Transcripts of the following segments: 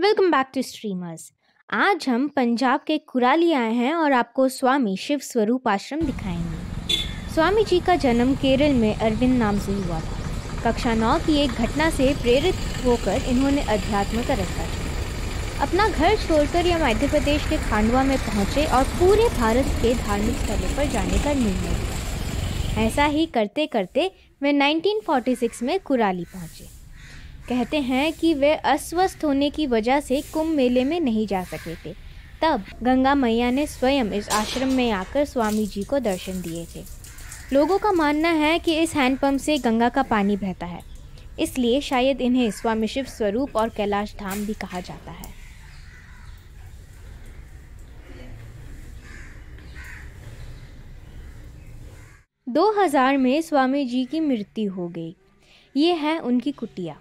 welcome back to streamers आज हम पंजाब के कुराली आए हैं और आपको स्वामी शिव स्वरूप आश्रम दिखाएंगे स्वामी जी का जन्म केरल में अरविंद नाम से हुआ था कक्षा नौ की एक घटना से प्रेरित होकर इन्होंने अध्यात्म का था अपना घर छोड़कर यह मध्य प्रदेश के खांडवा में पहुंचे और पूरे भारत के धार्मिक स्थलों पर जाने का निर्णय लिया ऐसा ही करते करते वे 1946 में कुराली पहुंचे कहते हैं कि वे अस्वस्थ होने की वजह से कुंभ मेले में नहीं जा सके थे तब गंगा मैया ने स्वयं इस आश्रम में आकर स्वामी जी को दर्शन दिए थे लोगों का मानना है कि इस हैंडपम्प से गंगा का पानी बहता है इसलिए शायद इन्हें स्वामी शिव स्वरूप और कैलाश धाम भी कहा जाता है दो हजार में स्वामी जी की मृत्यु हो गई ये है उनकी कुटिया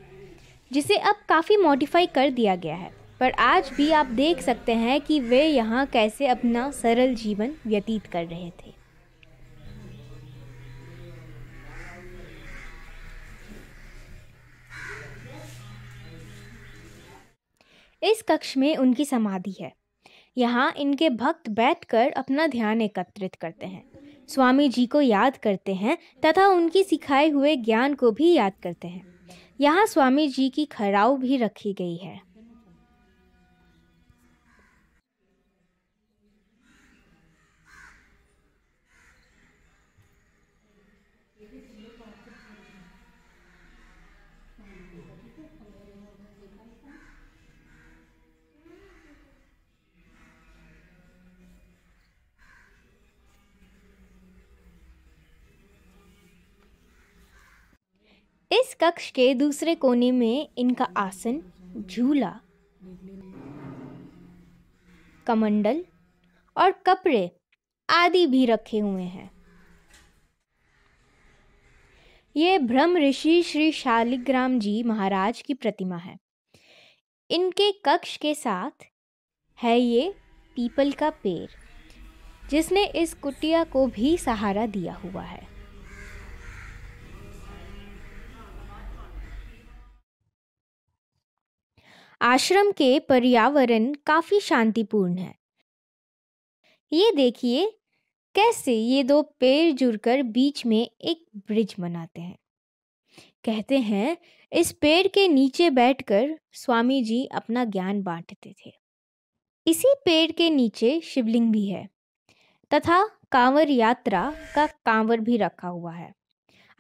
जिसे अब काफ़ी मॉडिफाई कर दिया गया है पर आज भी आप देख सकते हैं कि वे यहाँ कैसे अपना सरल जीवन व्यतीत कर रहे थे इस कक्ष में उनकी समाधि है यहाँ इनके भक्त बैठकर अपना ध्यान एकत्रित करते हैं स्वामी जी को याद करते हैं तथा उनकी सिखाए हुए ज्ञान को भी याद करते हैं यहाँ स्वामी जी की खराव भी रखी गई है कक्ष के दूसरे कोने में इनका आसन झूला कमंडल और कपड़े आदि भी रखे हुए हैं ये ब्रह्म ऋषि श्री शालिग्राम जी महाराज की प्रतिमा है इनके कक्ष के साथ है ये पीपल का पेड़ जिसने इस कुटिया को भी सहारा दिया हुआ है आश्रम के पर्यावरण काफ़ी शांतिपूर्ण है ये देखिए कैसे ये दो पेड़ जुड़कर बीच में एक ब्रिज बनाते हैं कहते हैं इस पेड़ के नीचे बैठकर स्वामी जी अपना ज्ञान बांटते थे इसी पेड़ के नीचे शिवलिंग भी है तथा कांवर यात्रा का कांवर भी रखा हुआ है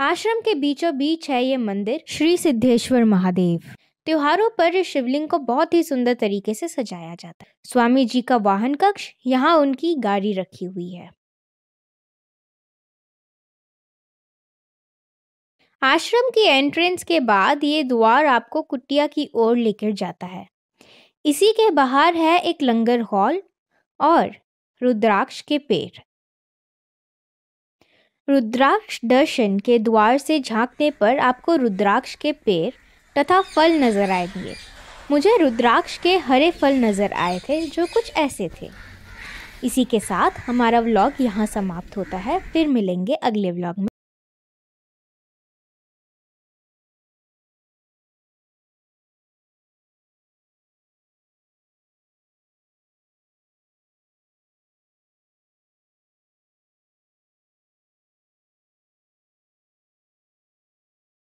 आश्रम के बीचों बीच है ये मंदिर श्री सिद्धेश्वर महादेव त्योहारों पर शिवलिंग को बहुत ही सुंदर तरीके से सजाया जाता है स्वामी जी का वाहन कक्ष यहाँ उनकी गाड़ी रखी हुई है आश्रम की एंट्रेंस के बाद ये द्वार आपको कुटिया की ओर लेकर जाता है इसी के बाहर है एक लंगर हॉल और रुद्राक्ष के पेड़ रुद्राक्ष दर्शन के द्वार से झांकने पर आपको रुद्राक्ष के पेड़ तथा फल नज़र आएंगे मुझे रुद्राक्ष के हरे फल नज़र आए थे जो कुछ ऐसे थे इसी के साथ हमारा व्लॉग यहाँ समाप्त होता है फिर मिलेंगे अगले व्लॉग में